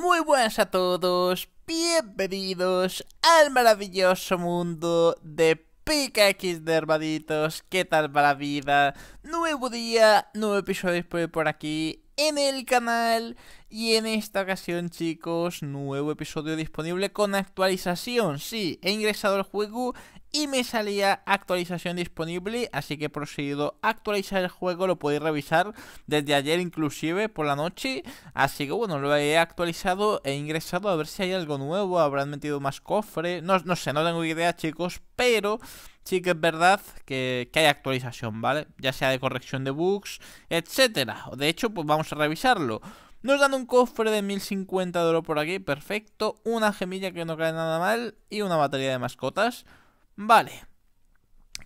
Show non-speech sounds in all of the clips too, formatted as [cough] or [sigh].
muy buenas a todos, bienvenidos al maravilloso mundo de Pika X de hermaditos. ¿qué tal va la vida? Nuevo día, nuevo episodio por aquí en el canal y en esta ocasión, chicos, nuevo episodio disponible con actualización. Sí, he ingresado al juego y me salía actualización disponible, así que he procedido a actualizar el juego, lo podéis revisar desde ayer inclusive por la noche, así que bueno, lo he actualizado, he ingresado a ver si hay algo nuevo, habrán metido más cofre? no, sé, no tengo idea chicos, pero sí que es verdad que, que, hay actualización, ¿vale? Ya sea de corrección de bugs, etcétera. De hecho, pues vamos a revisarlo. Nos dan un cofre de 1050 de oro por aquí, perfecto. Una gemilla que no cae nada mal y una batería de mascotas. Vale.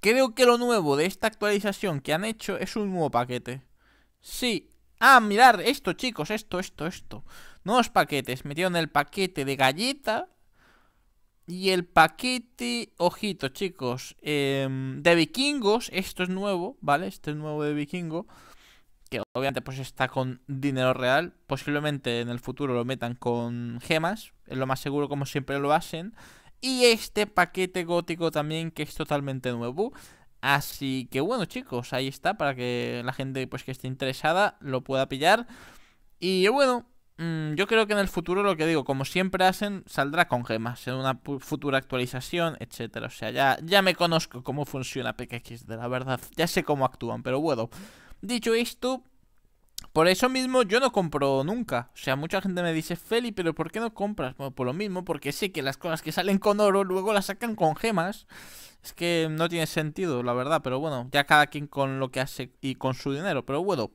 Creo que lo nuevo de esta actualización que han hecho es un nuevo paquete. Sí. Ah, mirar, esto chicos, esto, esto, esto. Nuevos paquetes. Metieron el paquete de galleta y el paquete, ojito chicos, em, de vikingos. Esto es nuevo, ¿vale? Este es nuevo de vikingo obviamente pues está con dinero real, posiblemente en el futuro lo metan con gemas, es lo más seguro como siempre lo hacen, y este paquete gótico también que es totalmente nuevo. Así que bueno chicos, ahí está para que la gente pues que esté interesada lo pueda pillar. Y bueno, mm, yo creo que en el futuro lo que digo, como siempre hacen, saldrá con gemas en una futura actualización, etcétera. O sea, ya, ya me conozco cómo funciona PKX, de la verdad. Ya sé cómo actúan, pero bueno. Dicho esto, por eso mismo yo no compro nunca. O sea, mucha gente me dice, Feli, pero ¿por qué no compras? Bueno, por lo mismo, porque sé que las cosas que salen con oro luego las sacan con gemas. Es que no tiene sentido, la verdad, pero bueno, ya cada quien con lo que hace y con su dinero. Pero bueno,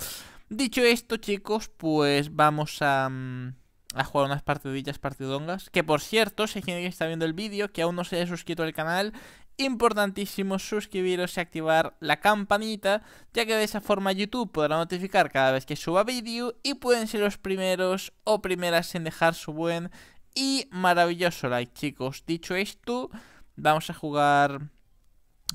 dicho esto, chicos, pues vamos a mm, jugar unas partidillas partidongas. Que por cierto, si alguien está viendo el vídeo, que aún no se haya suscrito al canal, importantísimo suscribiros y activar la campanita, ya que de esa forma YouTube podrá notificar cada vez que suba vídeo y pueden ser los primeros o primeras en dejar su buen y maravilloso like, chicos. Dicho esto, vamos a jugar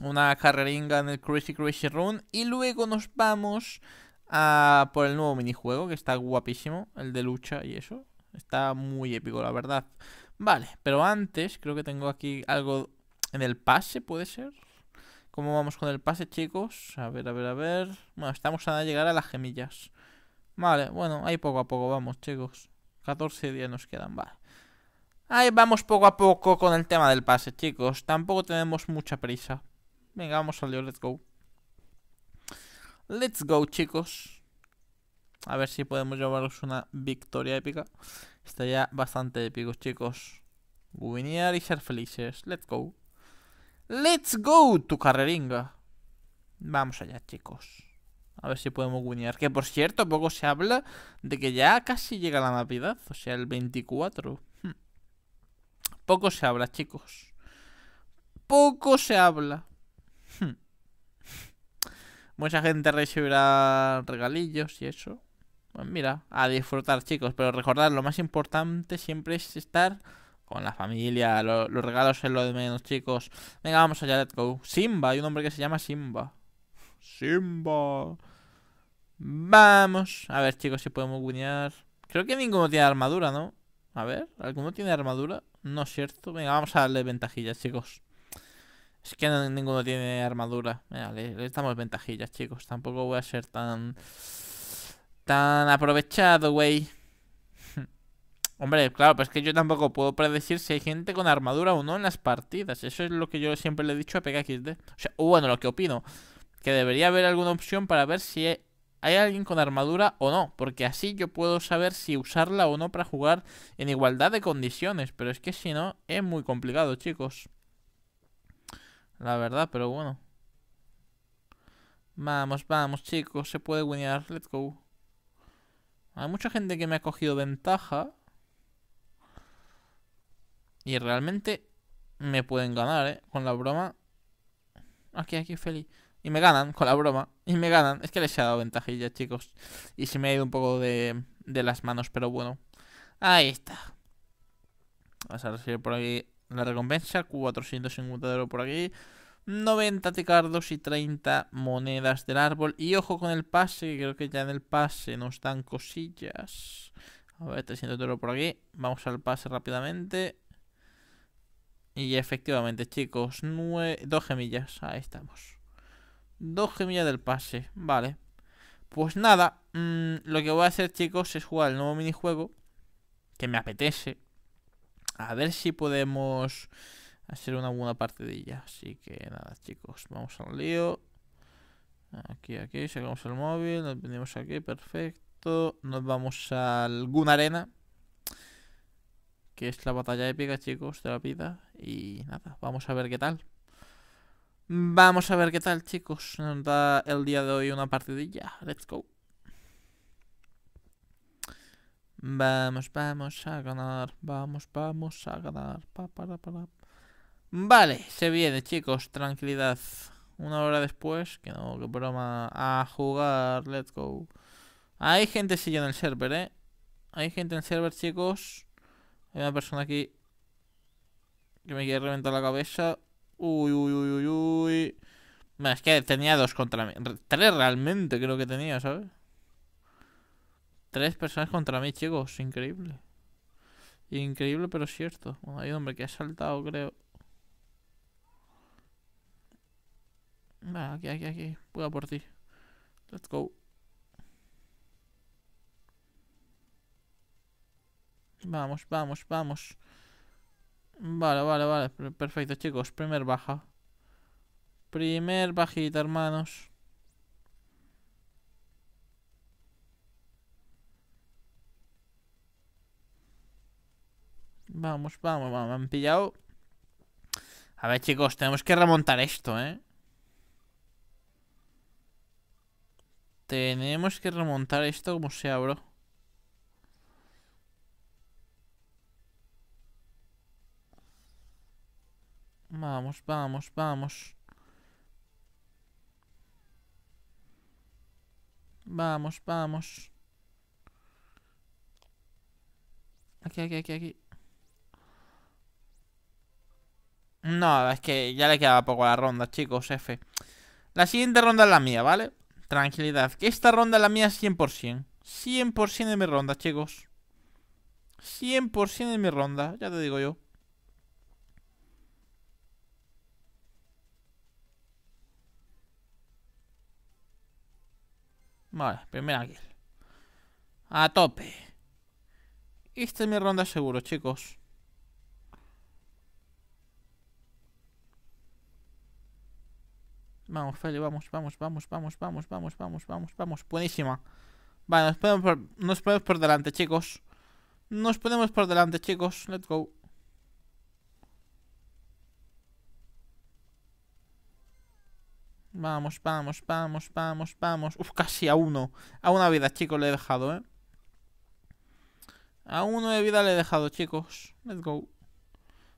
una carreringa en el Crazy Crazy Run y luego nos vamos a por el nuevo minijuego que está guapísimo, el de lucha y eso. Está muy épico, la verdad. Vale, pero antes creo que tengo aquí algo en el pase, ¿puede ser? ¿Cómo vamos con el pase, chicos? A ver, a ver, a ver... Bueno, estamos a llegar a las gemillas. Vale, bueno, ahí poco a poco vamos, chicos. 14 días nos quedan, vale. Ahí vamos poco a poco con el tema del pase, chicos. Tampoco tenemos mucha prisa. Venga, vamos al lío, let's go. Let's go, chicos. A ver si podemos llevaros una victoria épica. Estaría bastante épico, chicos. Guinear y ser felices. Let's go. Let's go to Carreringa. Vamos allá, chicos. A ver si podemos guinear. Que por cierto, poco se habla de que ya casi llega la Navidad. O sea, el 24. Hmm. Poco se habla, chicos. Poco se habla. Hmm. Mucha gente recibirá regalillos y eso. Pues mira, a disfrutar, chicos. Pero recordad, lo más importante siempre es estar con la familia, los regalos en lo de menos, chicos. Venga, vamos allá, let's go. Simba, hay un hombre que se llama Simba. Simba. Vamos. A ver, chicos, si podemos guinear. Creo que ninguno tiene armadura, ¿no? A ver, ¿alguno tiene armadura? No es cierto. Venga, vamos a darle ventajillas, chicos. Es que ninguno tiene armadura. Venga, le, le, damos ventajillas, chicos. Tampoco voy a ser tan... Tan aprovechado, güey. Hombre, claro, pero es que yo tampoco puedo predecir si hay gente con armadura o no en las partidas. Eso es lo que yo siempre le he dicho a PKXD. O sea, uh, bueno, lo que opino. Que debería haber alguna opción para ver si hay alguien con armadura o no. Porque así yo puedo saber si usarla o no para jugar en igualdad de condiciones. Pero es que si no, es muy complicado, chicos. La verdad, pero bueno. Vamos, vamos, chicos. Se puede winear. Let's go. Hay mucha gente que me ha cogido ventaja. Y realmente me pueden ganar, ¿eh? Con la broma. Aquí, aquí, feliz. Y me ganan con la broma. Y me ganan. Es que les he dado ventajilla, chicos. Y se me ha ido un poco de, las manos, pero bueno. Ahí está. Vamos a recibir por aquí la recompensa. 450 de oro por aquí. 90 ticardos y 30 monedas del árbol. Y ojo con el pase, que creo que ya en el pase nos dan cosillas. A ver, 300 de oro por aquí. Vamos al pase rápidamente. Y efectivamente, chicos, dos gemillas. Ahí estamos. Dos gemillas del pase, vale. Pues nada, mm, lo que voy a hacer, chicos, es jugar el nuevo minijuego. Que me apetece. A ver si podemos hacer una buena partidilla. Así que nada, chicos, vamos al lío. Aquí, aquí, sacamos el móvil, nos venimos aquí, perfecto. Nos vamos a alguna arena que es la batalla épica, chicos, de la vida. Y nada, vamos a ver qué tal. Vamos a ver qué tal, chicos. Nos da el día de hoy una partidilla. Let's go. Vamos, vamos a ganar. Vamos, vamos a ganar. Vale, se viene, chicos. Tranquilidad. Una hora después. Que no, que broma. A jugar. Let's go. Hay gente siguiendo en el server, ¿eh? Hay gente en el server, chicos. Hay una persona aquí que me quiere reventar la cabeza. Uy, uy, uy, uy, uy. es que tenía dos contra mí. Tres realmente creo que tenía, ¿sabes? Tres personas contra mí, chicos. Increíble. Increíble, pero cierto. Bueno, hay un hombre que ha saltado, creo. aquí, aquí, aquí. Puedo por ti. Let's go. Vamos, vamos, vamos. Vale, vale, vale. Perfecto, chicos. Primer baja. Primer bajita, hermanos. Vamos, vamos, vamos. Me han pillado. A ver, chicos, tenemos que remontar esto, ¿eh? Tenemos que remontar esto como sea, bro. Vamos, vamos, vamos. Vamos, vamos. Aquí, aquí, aquí, aquí. No, es que ya le quedaba poco a la ronda, chicos, F. La siguiente ronda es la mía, ¿vale? Tranquilidad. Que esta ronda es la mía 100%. 100% de mi ronda, chicos. 100% de mi ronda, ya te digo yo. primera kill. A tope. Esta es mi ronda seguro, chicos. Vamos, Feli, vamos, vamos, vamos, vamos, vamos, vamos, vamos, vamos, vamos. Buenísima. Vale, nos por, nos ponemos por delante, chicos. Nos ponemos por delante, chicos. Let's go. Vamos, vamos, vamos, vamos, vamos. Uf, casi a uno. A una vida, chicos, le he dejado, ¿eh? A uno de vida le he dejado, chicos. Let's go.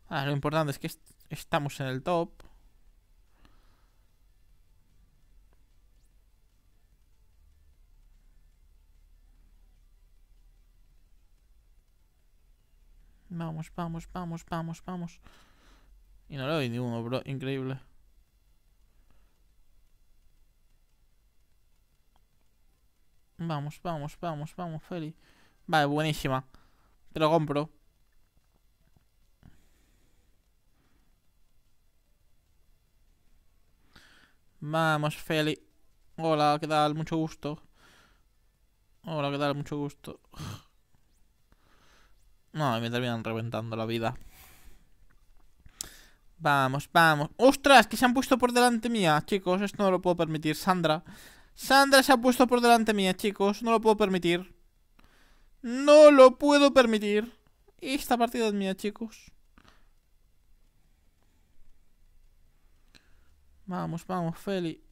Ah, lo importante es que estamos en el top. Vamos, vamos, vamos, vamos, vamos. Y no le doy ni uno, bro. Increíble. Vamos, vamos, vamos, vamos, Feli. Vale, buenísima. Te lo compro. Vamos, Feli. Hola, ¿qué tal? Mucho gusto. Hola, ¿qué tal? Mucho gusto. No, [sighs] me terminan reventando la vida. Vamos, vamos. ¡Ostras! Que se han puesto por delante mía, chicos. Esto no lo puedo permitir. Sandra. Sandra se ha puesto por delante mía, chicos. No lo puedo permitir. No lo puedo permitir. Esta partida es mía, chicos. Vamos, vamos, Feli.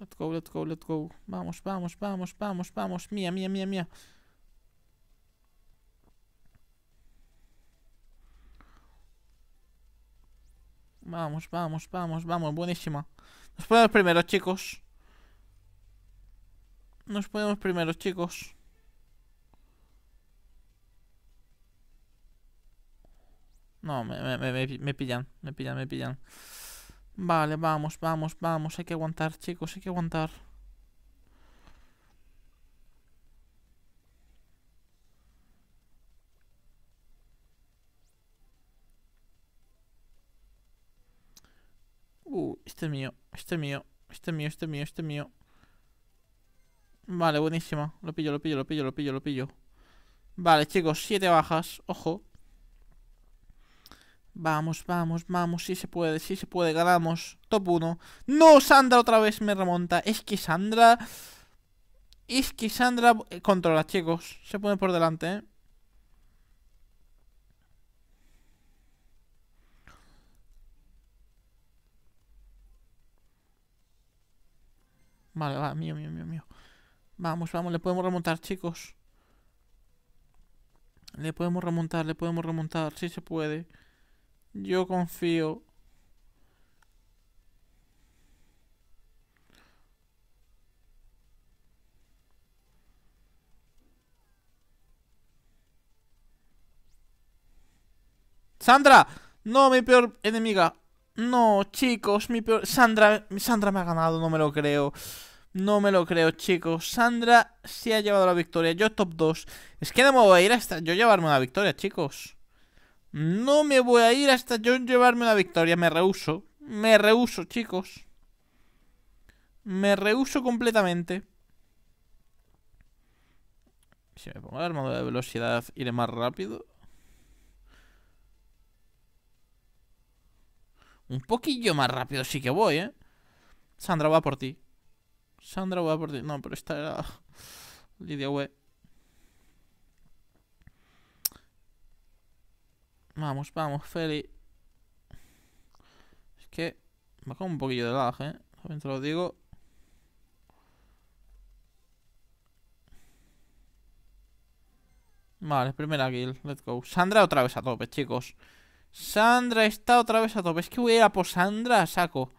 Let's go, let's go, let's go. Vamos, vamos, vamos, vamos, vamos. Mía, mía, mía, mía. Vamos, vamos, vamos, vamos. Buenísima. Nos ponemos primero, chicos. Nos ponemos primero, chicos. No, me, me, me, me, pillan, me pillan, me pillan. Vale, vamos, vamos, vamos. Hay que aguantar, chicos, hay que aguantar. Este mío, este mío, este mío, este mío, este mío. Vale, buenísimo. Lo pillo, lo pillo, lo pillo, lo pillo, lo pillo. Vale, chicos, siete bajas. Ojo. Vamos, vamos, vamos. Si se puede, si se puede. Ganamos. Top 1. No, Sandra otra vez me remonta. Es que Sandra... Es que Sandra eh, controla, chicos. Se pone por delante, ¿eh? Vale, va, mío, mío, mío, mío. Vamos, vamos, le podemos remontar, chicos. Le podemos remontar, le podemos remontar, si sí se puede. Yo confío. Sandra, no, mi peor enemiga. No, chicos, mi peor... Sandra, Sandra me ha ganado, no me lo creo. No me lo creo, chicos. Sandra se ha llevado la victoria. Yo top 2. Es que no me voy a ir hasta yo llevarme una victoria, chicos. No me voy a ir hasta yo llevarme una victoria. Me rehuso. Me rehuso, chicos. Me rehuso completamente. Si me pongo la armadura de velocidad, iré más rápido. Un poquillo más rápido sí que voy, ¿eh? Sandra va por ti. Sandra va por ti. No, pero esta era... [laughs] Lidia Web. Vamos, vamos, Feli. Es que... Me como un poquillo de lag, ¿eh? si te lo digo. Vale, primera kill, let's go. Sandra otra vez a tope, chicos. Sandra está otra vez a tope. Es que voy a ir a por Sandra saco.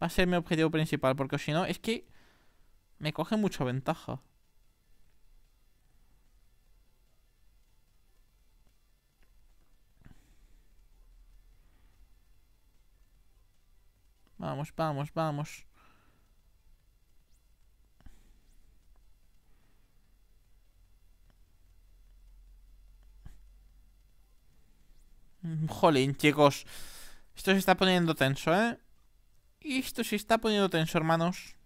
Va a ser mi objetivo principal, porque si no, es que me coge mucha ventaja. Vamos, vamos, vamos. Jolín, chicos. Esto se está poniendo tenso, ¿eh? esto se está poniendo tenso, hermanos.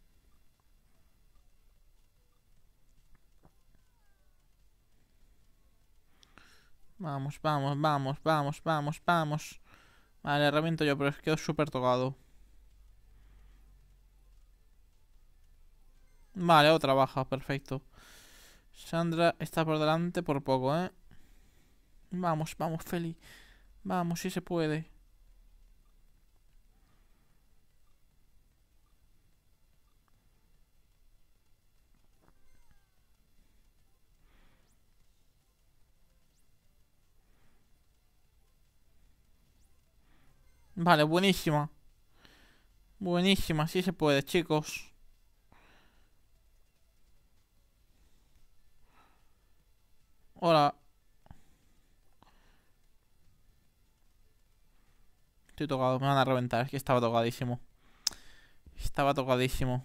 Vamos, vamos, vamos, vamos, vamos, vamos. Vale, reviento yo, pero es que quedo súper tocado. Vale, otra baja, perfecto. Sandra está por delante por poco, ¿eh? Vamos, vamos, Feli. Vamos, sí se puede. Vale, buenísima. Buenísima, si se puede, chicos. Hola. Estoy tocado, me van a reventar. Es que estaba tocadísimo. Estaba tocadísimo.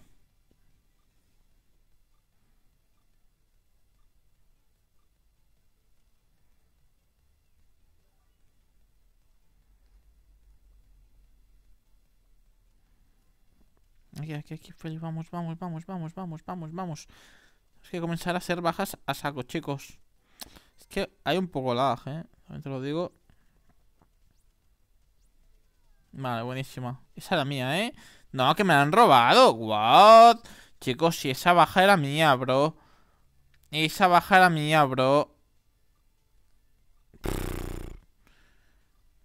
Aquí, aquí, aquí, pues vamos, vamos, vamos, vamos, vamos, vamos, vamos. Es que comenzar a hacer bajas a saco, chicos. Es que hay un poco lag, eh. te lo digo. Vale, buenísima Esa era mía, ¿eh? No, que me la han robado. What? Chicos, si esa baja era mía, bro. Esa baja era mía, bro.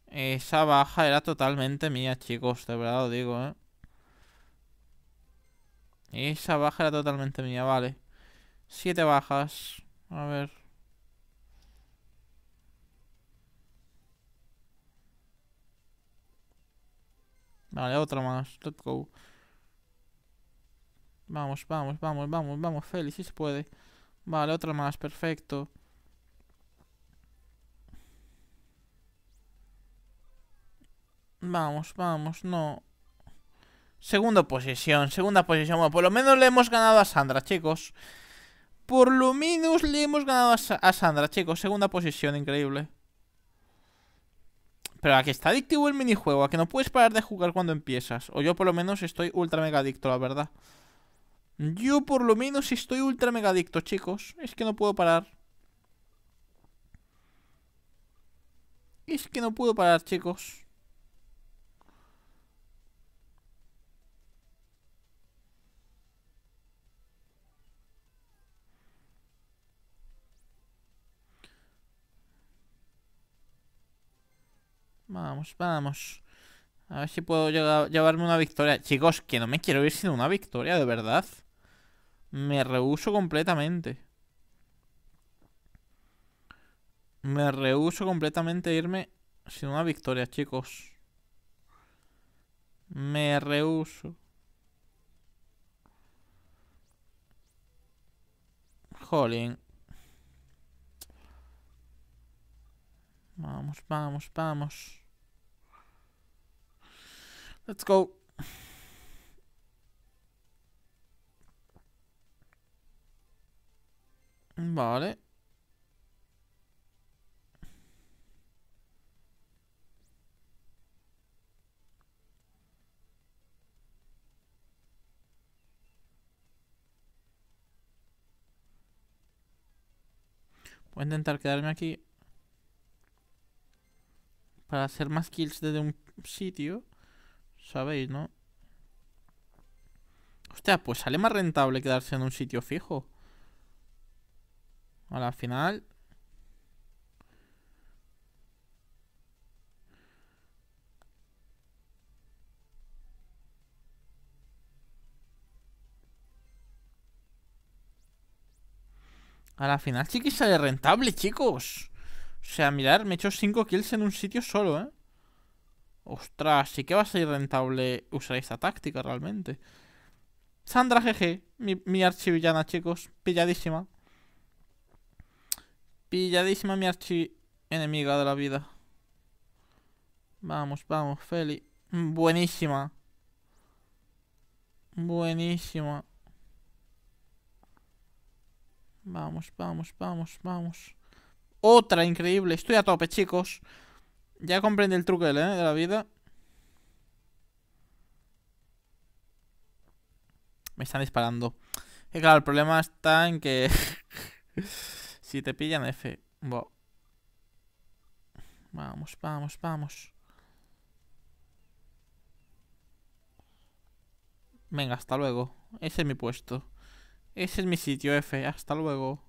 Esa baja era totalmente mía, chicos. De verdad lo digo, ¿eh? Esa baja era totalmente mía, vale. Siete bajas. A ver. Vale, otra más. Let's go. Vamos, vamos, vamos, vamos, vamos, Félix, si se puede. Vale, otra más, perfecto. Vamos, vamos, no. Segunda posición, segunda posición. por lo menos le hemos ganado a Sandra, chicos. Por lo menos le hemos ganado a Sandra, chicos. Segunda posición, increíble. Pero a que está adictivo el minijuego, a que no puedes parar de jugar cuando empiezas. O yo por lo menos estoy ultra mega adicto, la verdad. Yo por lo menos estoy ultra mega adicto, chicos. Es que no puedo parar. Es que no puedo parar, chicos. Vamos, vamos. A ver si puedo llevarme una victoria. Chicos, que no me quiero ir sin una victoria, de verdad. Me rehuso completamente. Me rehuso completamente irme sin una victoria, chicos. Me rehuso. Jolín. Vamos, vamos, vamos. Let's go. Vale. Voy a intentar quedarme aquí. Para hacer más kills desde un sitio. Sabéis, ¿no? Hostia, pues sale más rentable quedarse en un sitio fijo. a la final... A la final sí sale rentable, chicos. O sea, mirar, me he hecho 5 kills en un sitio solo, ¿eh? Ostras, sí que va a ser rentable usar esta táctica realmente. Sandra GG, mi, archivillana, chicos. Pilladísima. Pilladísima mi archi enemiga de la vida. Vamos, vamos, Feli. Buenísima. Buenísima. Vamos, vamos, vamos, vamos. Otra increíble. Estoy a tope, chicos. Ya comprende el truco ¿eh? de la vida. Me están disparando. Y claro, el problema está en que... [laughs] si te pillan F. Vamos, vamos, vamos. Venga, hasta luego. Ese es mi puesto. Ese es mi sitio, F. Hasta luego.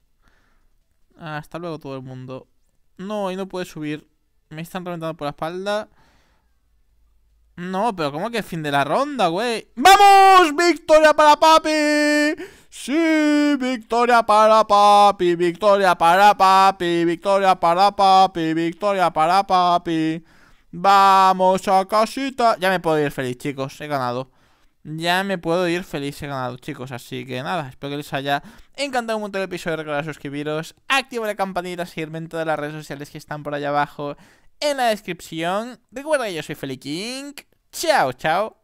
Hasta luego todo el mundo. No, y no puedes subir. Me están reventando por la espalda. No, pero ¿cómo que fin de la ronda, güey? ¡Vamos! ¡Victoria para papi! ¡Sí! ¡Victoria para papi! ¡Victoria para papi! ¡Victoria para papi! ¡Victoria para papi! ¡Vamos a casita! Ya me puedo ir feliz, chicos. He ganado. Ya me puedo ir feliz, he ganado, chicos. Así que nada, espero que les haya Encantado un montón el episodio, recordad suscribiros, activa la campanita, seguirme en todas las redes sociales que están por allá abajo en la descripción. Recuerda que yo soy Feli King. Chao, chao.